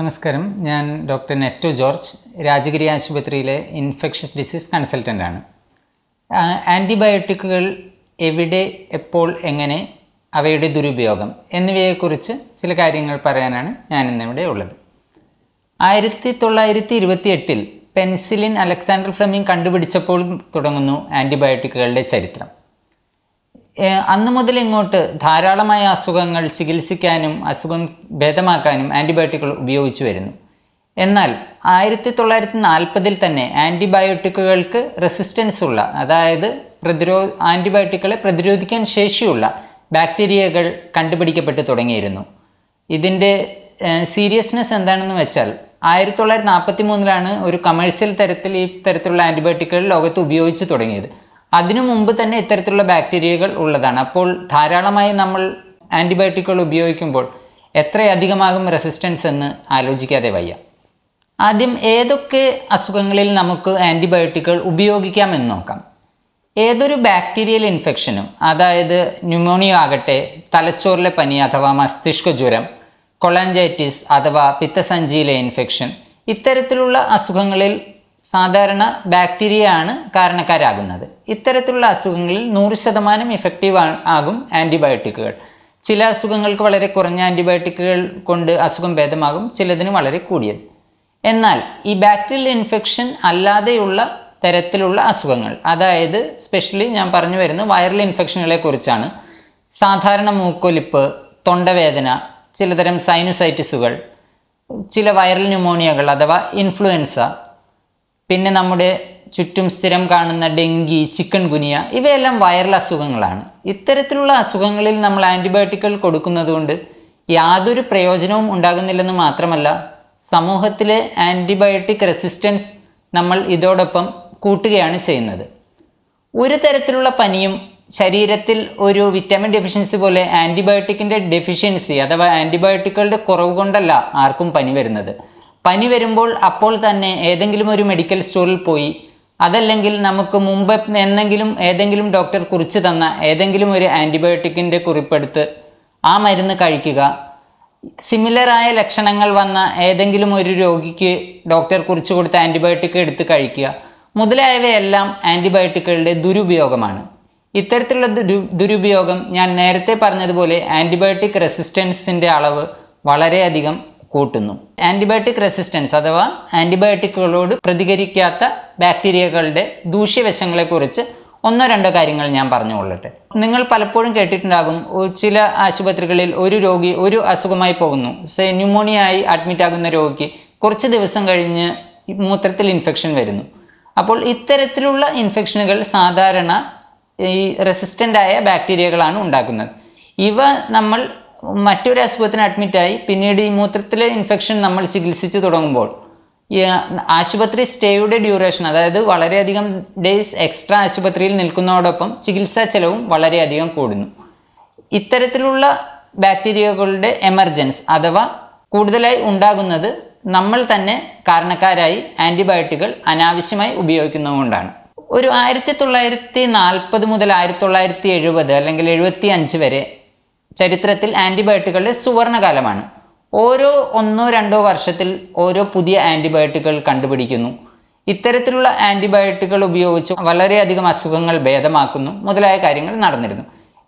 നമസ്കാരം ഞാൻ doctor നെറ്റു George Rajagiri ആശുപത്രിയിലെ ഇൻഫെക്ഷസ് ഡിസീസ് കൺസൾട്ടൻ്റാണ് ആൻറ്റിബയോട്ടിക്കുകൾ എവിടെ എപ്പോൾ എങ്ങനെ അവയുടെ ദുരുപയോഗം എന്നിവയെക്കുറിച്ച് ചില കാര്യങ്ങൾ പറയാനാണ് ഞാൻ ഇന്നിവിടെ ഉള്ളത് ആയിരത്തി തൊള്ളായിരത്തി ഇരുപത്തി എട്ടിൽ പെൻസിലിൻ അലക്സാണ്ടർ ഫ്ലെമിംഗ് കണ്ടുപിടിച്ചപ്പോൾ തുടങ്ങുന്നു ആൻറ്റിബയോട്ടിക്കുകളുടെ ചരിത്രം അന്ന് മുതൽ ഇങ്ങോട്ട് ധാരാളമായ അസുഖങ്ങൾ ചികിത്സിക്കാനും അസുഖം ഭേദമാക്കാനും ആൻറ്റിബയോട്ടിക്കുകൾ ഉപയോഗിച്ചു വരുന്നു എന്നാൽ ആയിരത്തി തൊള്ളായിരത്തി നാൽപ്പതിൽ തന്നെ ആൻറ്റിബയോട്ടിക്കുകൾക്ക് റെസിസ്റ്റൻസ് ഉള്ള അതായത് പ്രതിരോ ആൻറ്റിബയോട്ടിക്കുകളെ പ്രതിരോധിക്കാൻ ശേഷിയുള്ള ബാക്ടീരിയകൾ കണ്ടുപിടിക്കപ്പെട്ടു തുടങ്ങിയിരുന്നു ഇതിൻ്റെ സീരിയസ്നെസ് എന്താണെന്ന് വെച്ചാൽ ആയിരത്തി തൊള്ളായിരത്തി നാൽപ്പത്തി മൂന്നിലാണ് ഒരു കമേഴ്ഷ്യൽ തരത്തിൽ ഈ തരത്തിലുള്ള ആൻറ്റിബയോട്ടിക്കുകൾ ലോകത്ത് ഉപയോഗിച്ച് തുടങ്ങിയത് അതിനു മുമ്പ് തന്നെ ഇത്തരത്തിലുള്ള ബാക്ടീരിയകൾ ഉള്ളതാണ് അപ്പോൾ ധാരാളമായി നമ്മൾ ആൻറ്റിബയോട്ടിക്കുകൾ ഉപയോഗിക്കുമ്പോൾ എത്രയധികമാകും റെസിസ്റ്റൻസ് എന്ന് ആലോചിക്കാതെ വയ്യ ആദ്യം ഏതൊക്കെ അസുഖങ്ങളിൽ നമുക്ക് ആൻറ്റിബയോട്ടിക്കുകൾ ഉപയോഗിക്കാമെന്ന് നോക്കാം ഏതൊരു ബാക്ടീരിയൽ ഇൻഫെക്ഷനും അതായത് ന്യൂമോണിയ ആകട്ടെ തലച്ചോറിലെ പനി അഥവാ മസ്തിഷ്ക ജ്വരം കൊളഞ്ചൈറ്റിസ് അഥവാ പിത്തസഞ്ചിയിലെ ഇൻഫെക്ഷൻ ഇത്തരത്തിലുള്ള അസുഖങ്ങളിൽ സാധാരണ ബാക്ടീരിയ ആണ് കാരണക്കാരാകുന്നത് ഇത്തരത്തിലുള്ള അസുഖങ്ങളിൽ നൂറ് ശതമാനം ഇഫക്റ്റീവ് ആകും ആൻറ്റിബയോട്ടിക്കുകൾ ചില അസുഖങ്ങൾക്ക് വളരെ കുറഞ്ഞ ആൻറ്റിബയോട്ടിക്കുകൾ കൊണ്ട് അസുഖം ഭേദമാകും ചിലതിന് വളരെ കൂടിയത് എന്നാൽ ഈ ബാക്ടീരിയൽ ഇൻഫെക്ഷൻ അല്ലാതെയുള്ള തരത്തിലുള്ള അസുഖങ്ങൾ അതായത് സ്പെഷ്യലി ഞാൻ പറഞ്ഞു വരുന്ന വൈറൽ ഇൻഫെക്ഷനുകളെ കുറിച്ചാണ് സാധാരണ മൂക്കൊലിപ്പ് തൊണ്ടവേദന ചിലതരം സൈനുസൈറ്റിസുകൾ ചില വൈറൽ ന്യൂമോണിയകൾ അഥവാ ഇൻഫ്ലുവൻസ പിന്നെ നമ്മുടെ ചുറ്റും സ്ഥിരം കാണുന്ന ഡെങ്കി ചിക്കൻ ഗുനിയ ഇവയെല്ലാം വൈറൽ അസുഖങ്ങളാണ് ഇത്തരത്തിലുള്ള അസുഖങ്ങളിൽ നമ്മൾ ആൻറ്റിബയോട്ടിക്കുകൾ കൊടുക്കുന്നതുകൊണ്ട് യാതൊരു പ്രയോജനവും ഉണ്ടാകുന്നില്ലെന്ന് മാത്രമല്ല സമൂഹത്തിലെ ആൻറ്റിബയോട്ടിക് റെസിസ്റ്റൻസ് നമ്മൾ ഇതോടൊപ്പം കൂട്ടുകയാണ് ചെയ്യുന്നത് ഒരു തരത്തിലുള്ള പനിയും ശരീരത്തിൽ ഒരു വിറ്റാമിൻ ഡെഫിഷ്യൻസി പോലെ ആൻറ്റിബയോട്ടിക്കിൻ്റെ ഡെഫിഷ്യൻസി അഥവാ ആൻറ്റിബയോട്ടിക്കുകളുടെ കുറവ് കൊണ്ടല്ല ആർക്കും പനി വരുന്നത് പനി വരുമ്പോൾ അപ്പോൾ തന്നെ ഏതെങ്കിലും ഒരു മെഡിക്കൽ സ്റ്റോറിൽ പോയി അതല്ലെങ്കിൽ നമുക്ക് മുമ്പ് എന്നെങ്കിലും ഏതെങ്കിലും ഡോക്ടർ കുറിച്ച് തന്ന ഏതെങ്കിലും ഒരു ആൻറ്റിബയോട്ടിക്കിൻ്റെ കുറിപ്പെടുത്ത് ആ മരുന്ന് കഴിക്കുക സിമിലറായ ലക്ഷണങ്ങൾ വന്ന ഏതെങ്കിലും ഒരു രോഗിക്ക് ഡോക്ടർ കുറിച്ച് കൊടുത്ത ആൻറ്റിബയോട്ടിക് എടുത്ത് കഴിക്കുക മുതലായവയെല്ലാം ആൻറ്റിബയോട്ടിക്കുകളുടെ ദുരുപയോഗമാണ് ഇത്തരത്തിലുള്ള ദുരു ദുരുപയോഗം ഞാൻ നേരത്തെ പറഞ്ഞതുപോലെ ആൻറ്റിബയോട്ടിക് റെസിസ്റ്റൻസിൻ്റെ അളവ് വളരെയധികം കൂട്ടുന്നു ആൻറ്റിബയോട്ടിക് റെസിസ്റ്റൻസ് അഥവാ ആൻറ്റിബയോട്ടിക്കുകളോട് പ്രതികരിക്കാത്ത ബാക്ടീരിയകളുടെ ദൂഷ്യവശങ്ങളെക്കുറിച്ച് ഒന്നോ രണ്ടോ കാര്യങ്ങൾ ഞാൻ പറഞ്ഞുകൊള്ളട്ടെ നിങ്ങൾ പലപ്പോഴും കേട്ടിട്ടുണ്ടാകും ചില ആശുപത്രികളിൽ ഒരു രോഗി ഒരു അസുഖമായി പോകുന്നു സേ ന്യൂമോണിയ ആയി അഡ്മിറ്റ് ആകുന്ന രോഗിക്ക് കുറച്ച് ദിവസം കഴിഞ്ഞ് മൂത്രത്തിൽ ഇൻഫെക്ഷൻ വരുന്നു അപ്പോൾ ഇത്തരത്തിലുള്ള ഇൻഫെക്ഷനുകൾ സാധാരണ ഈ റെസിസ്റ്റൻ്റായ ബാക്ടീരിയകളാണ് ഉണ്ടാക്കുന്നത് ഇവ നമ്മൾ മറ്റൊരു അസുഖത്തിന് അഡ്മിറ്റായി പിന്നീട് ഈ മൂത്രത്തിലെ ഇൻഫെക്ഷൻ നമ്മൾ ചികിത്സിച്ച് തുടങ്ങുമ്പോൾ ആശുപത്രി സ്റ്റേയുടെ ഡ്യൂറേഷൻ അതായത് വളരെയധികം ഡേയ്സ് എക്സ്ട്രാ ആശുപത്രിയിൽ നിൽക്കുന്നതോടൊപ്പം ചികിത്സാ ചെലവും വളരെയധികം കൂടുന്നു ഇത്തരത്തിലുള്ള ബാക്ടീരിയകളുടെ എമർജൻസ് അഥവാ കൂടുതലായി ഉണ്ടാകുന്നത് നമ്മൾ തന്നെ കാരണക്കാരായി ആൻറ്റിബയോട്ടിക്കുകൾ അനാവശ്യമായി ഉപയോഗിക്കുന്നതുകൊണ്ടാണ് ഒരു ആയിരത്തി തൊള്ളായിരത്തി നാൽപ്പത് മുതൽ ആയിരത്തി തൊള്ളായിരത്തി എഴുപത് അല്ലെങ്കിൽ എഴുപത്തി അഞ്ച് വരെ ചരിത്രത്തിൽ ആൻറ്റിബയോട്ടിക്കുകളുടെ സുവർണകാലമാണ് ഓരോ ഒന്നോ രണ്ടോ വർഷത്തിൽ ഓരോ പുതിയ ആൻറ്റിബയോട്ടിക്കുകൾ കണ്ടുപിടിക്കുന്നു ഇത്തരത്തിലുള്ള ആൻറ്റിബയോട്ടിക്കുകൾ ഉപയോഗിച്ച് വളരെയധികം അസുഖങ്ങൾ ഭേദമാക്കുന്നു മുതലായ കാര്യങ്ങൾ നടന്നിരുന്നു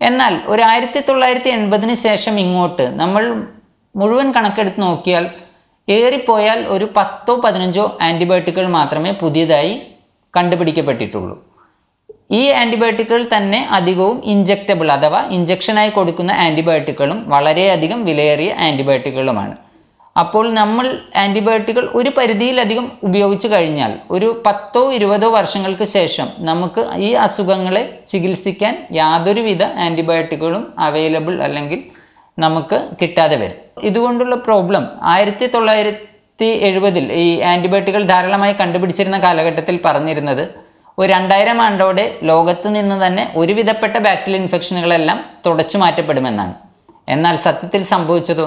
എന്നാൽ ഒരു ആയിരത്തി തൊള്ളായിരത്തി എൺപതിന് ശേഷം ഇങ്ങോട്ട് നമ്മൾ മുഴുവൻ കണക്കെടുത്ത് നോക്കിയാൽ ഏറിപ്പോയാൽ ഒരു പത്തോ പതിനഞ്ചോ ആൻറ്റിബയോട്ടിക്കുകൾ മാത്രമേ പുതിയതായി കണ്ടുപിടിക്കപ്പെട്ടിട്ടുള്ളൂ ഈ ആൻറ്റിബയോട്ടിക്കുകൾ തന്നെ അധികവും ഇഞ്ചക്റ്റബിൾ അഥവാ ഇഞ്ചക്ഷനായി കൊടുക്കുന്ന ആൻറ്റിബയോട്ടിക്കുകളും വളരെയധികം വിലയേറിയ ആൻറ്റിബയോട്ടിക്കുകളുമാണ് അപ്പോൾ നമ്മൾ ആൻറ്റിബയോട്ടിക്കുകൾ ഒരു പരിധിയിലധികം ഉപയോഗിച്ചു കഴിഞ്ഞാൽ ഒരു പത്തോ ഇരുപതോ വർഷങ്ങൾക്ക് ശേഷം നമുക്ക് ഈ അസുഖങ്ങളെ ചികിത്സിക്കാൻ യാതൊരുവിധ ആൻറ്റിബയോട്ടിക്കുകളും അവൈലബിൾ അല്ലെങ്കിൽ നമുക്ക് കിട്ടാതെ വരും ഇതുകൊണ്ടുള്ള പ്രോബ്ലം ആയിരത്തി തൊള്ളായിരത്തി എഴുപതിൽ ഈ ആൻറ്റിബയോട്ടിക്കുകൾ ധാരാളമായി കണ്ടുപിടിച്ചിരുന്ന കാലഘട്ടത്തിൽ പറഞ്ഞിരുന്നത് ഒരു രണ്ടായിരം ആണ്ടോടെ ലോകത്ത് നിന്ന് തന്നെ ഒരുവിധപ്പെട്ട ബാക്ടീരിയൽ ഇൻഫെക്ഷനുകളെല്ലാം തുടച്ചു മാറ്റപ്പെടുമെന്നാണ് എന്നാൽ സത്യത്തിൽ സംഭവിച്ചതോ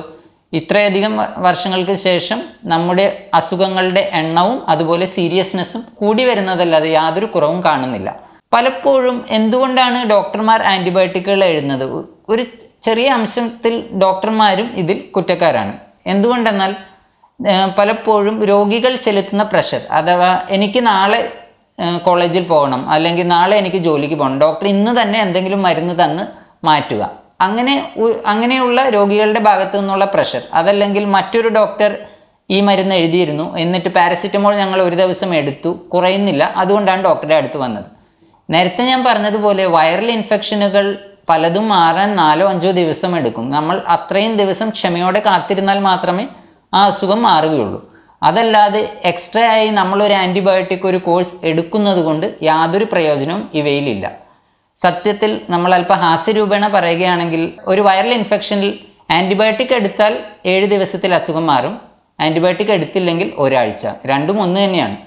ഇത്രയധികം വർഷങ്ങൾക്ക് ശേഷം നമ്മുടെ അസുഖങ്ങളുടെ എണ്ണവും അതുപോലെ സീരിയസ്നെസ്സും കൂടി വരുന്നതല്ലാതെ യാതൊരു കുറവും കാണുന്നില്ല പലപ്പോഴും എന്തുകൊണ്ടാണ് ഡോക്ടർമാർ ആൻറ്റിബയോട്ടിക്കുകൾ എഴുതുന്നത് ഒരു ചെറിയ അംശത്തിൽ ഡോക്ടർമാരും ഇതിൽ കുറ്റക്കാരാണ് എന്തുകൊണ്ടെന്നാൽ പലപ്പോഴും രോഗികൾ ചെലുത്തുന്ന പ്രഷർ അഥവാ എനിക്ക് നാളെ കോളേജിൽ പോകണം അല്ലെങ്കിൽ നാളെ എനിക്ക് ജോലിക്ക് പോകണം ഡോക്ടർ ഇന്ന് തന്നെ എന്തെങ്കിലും മരുന്ന് തന്ന് മാറ്റുക അങ്ങനെ അങ്ങനെയുള്ള രോഗികളുടെ ഭാഗത്തു നിന്നുള്ള പ്രഷർ അതല്ലെങ്കിൽ മറ്റൊരു ഡോക്ടർ ഈ മരുന്ന് എഴുതിയിരുന്നു എന്നിട്ട് പാരസിറ്റമോൾ ഞങ്ങൾ ഒരു ദിവസം എടുത്തു കുറയുന്നില്ല അതുകൊണ്ടാണ് ഡോക്ടറെ അടുത്ത് വന്നത് നേരത്തെ ഞാൻ പറഞ്ഞതുപോലെ വൈറൽ ഇൻഫെക്ഷനുകൾ പലതും മാറാൻ നാലോ അഞ്ചോ ദിവസം എടുക്കും നമ്മൾ അത്രയും ദിവസം ക്ഷമയോടെ കാത്തിരുന്നാൽ മാത്രമേ ആ അസുഖം മാറുകയുള്ളൂ അതല്ലാതെ എക്സ്ട്രാ ആയി നമ്മളൊരു ആൻറ്റിബയോട്ടിക് ഒരു കോഴ്സ് എടുക്കുന്നത് കൊണ്ട് യാതൊരു പ്രയോജനവും ഇവയിലില്ല സത്യത്തിൽ നമ്മൾ അല്പം ഹാസ്യരൂപേണ പറയുകയാണെങ്കിൽ ഒരു വൈറൽ ഇൻഫെക്ഷനിൽ ആൻറ്റിബയോട്ടിക് എടുത്താൽ ഏഴ് ദിവസത്തിൽ അസുഖം മാറും ആൻറ്റിബയോട്ടിക് എടുത്തില്ലെങ്കിൽ ഒരാഴ്ച രണ്ടും ഒന്ന് തന്നെയാണ്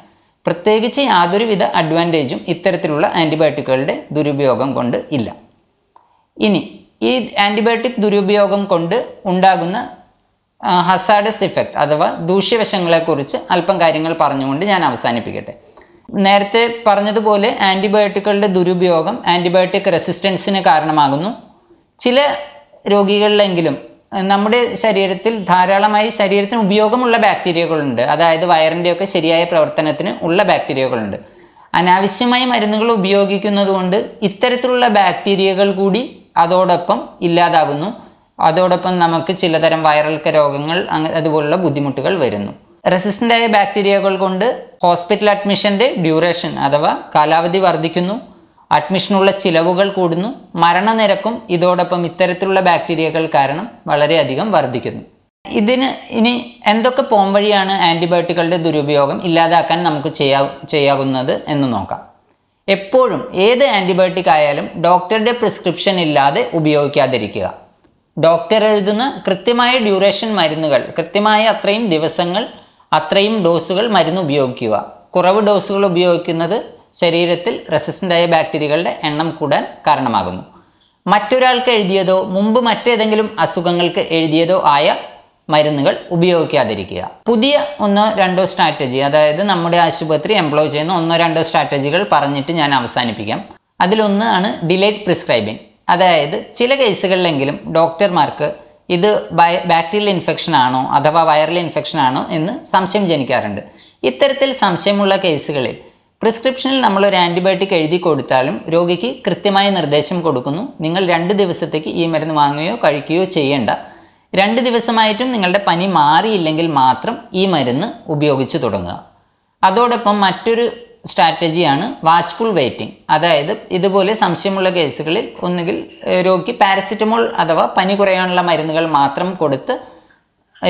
പ്രത്യേകിച്ച് യാതൊരുവിധ അഡ്വാൻറ്റേജും ഇത്തരത്തിലുള്ള ആൻറ്റിബയോട്ടിക്കുകളുടെ ദുരുപയോഗം കൊണ്ട് ഇല്ല ഇനി ഈ ആൻറ്റിബയോട്ടിക് ദുരുപയോഗം കൊണ്ട് ഉണ്ടാകുന്ന ഹസാഡസ് ഇഫക്റ്റ് അഥവാ ദൂഷ്യവശങ്ങളെക്കുറിച്ച് അല്പം കാര്യങ്ങൾ പറഞ്ഞുകൊണ്ട് ഞാൻ അവസാനിപ്പിക്കട്ടെ നേരത്തെ പറഞ്ഞതുപോലെ ആൻറ്റിബയോട്ടിക്കുകളുടെ ദുരുപയോഗം ആൻറ്റിബയോട്ടിക് റെസിസ്റ്റൻസിന് കാരണമാകുന്നു ചില രോഗികളിലെങ്കിലും നമ്മുടെ ശരീരത്തിൽ ധാരാളമായി ശരീരത്തിന് ഉപയോഗമുള്ള ബാക്ടീരിയകളുണ്ട് അതായത് വയറിൻ്റെയൊക്കെ ശരിയായ പ്രവർത്തനത്തിന് ഉള്ള ബാക്ടീരിയകളുണ്ട് അനാവശ്യമായി മരുന്നുകൾ ഉപയോഗിക്കുന്നതുകൊണ്ട് ഇത്തരത്തിലുള്ള ബാക്ടീരിയകൾ കൂടി അതോടൊപ്പം ഇല്ലാതാകുന്നു അതോടൊപ്പം നമുക്ക് ചിലതരം വൈറൽ രോഗങ്ങൾ അതുപോലുള്ള ബുദ്ധിമുട്ടുകൾ വരുന്നു റെസിസ്റ്റൻ്റ് ആയ ബാക്ടീരിയകൾ കൊണ്ട് ഹോസ്പിറ്റൽ അഡ്മിഷൻ്റെ ഡ്യൂറേഷൻ അഥവാ കാലാവധി വർദ്ധിക്കുന്നു അഡ്മിഷനുള്ള ചിലവുകൾ കൂടുന്നു മരണനിരക്കും ഇതോടൊപ്പം ഇത്തരത്തിലുള്ള ബാക്ടീരിയകൾ കാരണം വളരെയധികം വർദ്ധിക്കുന്നു ഇതിന് ഇനി എന്തൊക്കെ പോം വഴിയാണ് ആൻറ്റിബയോട്ടിക്കുകളുടെ ദുരുപയോഗം ഇല്ലാതാക്കാൻ നമുക്ക് ചെയ്യാ ചെയ്യാവുന്നത് എന്ന് നോക്കാം എപ്പോഴും ഏത് ആൻറ്റിബയോട്ടിക് ആയാലും ഡോക്ടറുടെ പ്രിസ്ക്രിപ്ഷൻ ഇല്ലാതെ ഉപയോഗിക്കാതിരിക്കുക ഡോക്ടർ എഴുതുന്ന കൃത്യമായ ഡ്യൂറേഷൻ മരുന്നുകൾ കൃത്യമായ അത്രയും ദിവസങ്ങൾ അത്രയും ഡോസുകൾ മരുന്ന് ഉപയോഗിക്കുക കുറവ് ഡോസുകൾ ഉപയോഗിക്കുന്നത് ശരീരത്തിൽ റെസിസ്റ്റൻ്റായ ബാക്ടീരിയകളുടെ എണ്ണം കൂടാൻ കാരണമാകുന്നു മറ്റൊരാൾക്ക് എഴുതിയതോ മുമ്പ് മറ്റേതെങ്കിലും അസുഖങ്ങൾക്ക് എഴുതിയതോ ആയ മരുന്നുകൾ ഉപയോഗിക്കാതിരിക്കുക പുതിയ ഒന്നോ രണ്ടോ സ്ട്രാറ്റജി അതായത് നമ്മുടെ ആശുപത്രി എംപ്ലോയ് ചെയ്യുന്ന ഒന്നോ രണ്ടോ സ്ട്രാറ്റജികൾ പറഞ്ഞിട്ട് ഞാൻ അവസാനിപ്പിക്കാം അതിലൊന്നാണ് ഡിലേറ്റ് പ്രിസ്ക്രൈബിംഗ് അതായത് ചില കേസുകളിലെങ്കിലും ഡോക്ടർമാർക്ക് ഇത് ബാക്ടീരിയൽ ഇൻഫെക്ഷൻ ആണോ അഥവാ വൈറൽ ഇൻഫെക്ഷൻ ആണോ എന്ന് സംശയം ജനിക്കാറുണ്ട് ഇത്തരത്തിൽ സംശയമുള്ള കേസുകളിൽ പ്രിസ്ക്രിപ്ഷനിൽ നമ്മൾ ഒരു ആൻറ്റിബയോട്ടിക് എഴുതി കൊടുത്താലും രോഗിക്ക് കൃത്യമായ നിർദ്ദേശം കൊടുക്കുന്നു നിങ്ങൾ രണ്ട് ദിവസത്തേക്ക് ഈ മരുന്ന് വാങ്ങുകയോ കഴിക്കുകയോ ചെയ്യേണ്ട രണ്ട് ദിവസമായിട്ടും നിങ്ങളുടെ പനി മാറിയില്ലെങ്കിൽ മാത്രം ഈ മരുന്ന് ഉപയോഗിച്ച് തുടങ്ങുക അതോടൊപ്പം മറ്റൊരു സ്ട്രാറ്റജിയാണ് വാച്ച്ഫുൾ വെയിറ്റിംഗ് അതായത് ഇതുപോലെ സംശയമുള്ള കേസുകളിൽ ഒന്നുകിൽ രോഗിക്ക് പാരസിറ്റമോൾ അഥവാ പനി കുറയാനുള്ള മരുന്നുകൾ മാത്രം കൊടുത്ത്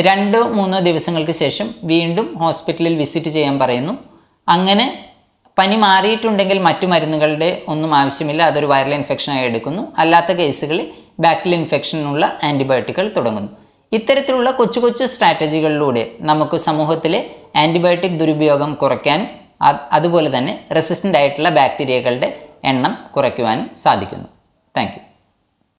രണ്ടോ മൂന്നോ ദിവസങ്ങൾക്ക് ശേഷം വീണ്ടും ഹോസ്പിറ്റലിൽ വിസിറ്റ് ചെയ്യാൻ പറയുന്നു അങ്ങനെ പനി മാറിയിട്ടുണ്ടെങ്കിൽ മറ്റു മരുന്നുകളുടെ ഒന്നും ആവശ്യമില്ല അതൊരു വൈറൽ ഇൻഫെക്ഷനായി എടുക്കുന്നു അല്ലാത്ത കേസുകളിൽ ബാക്ടീരിയൽ ഇൻഫെക്ഷനുള്ള ആൻറ്റിബയോട്ടിക്കുകൾ തുടങ്ങുന്നു ഇത്തരത്തിലുള്ള കൊച്ചു കൊച്ചു സ്ട്രാറ്റജികളിലൂടെ നമുക്ക് സമൂഹത്തിലെ ആൻറ്റിബയോട്ടിക് ദുരുപയോഗം കുറയ്ക്കാൻ അതുപോലെ തന്നെ റെസിസ്റ്റൻ്റ് ആയിട്ടുള്ള ബാക്ടീരിയകളുടെ എണ്ണം കുറയ്ക്കുവാനും സാധിക്കുന്നു താങ്ക്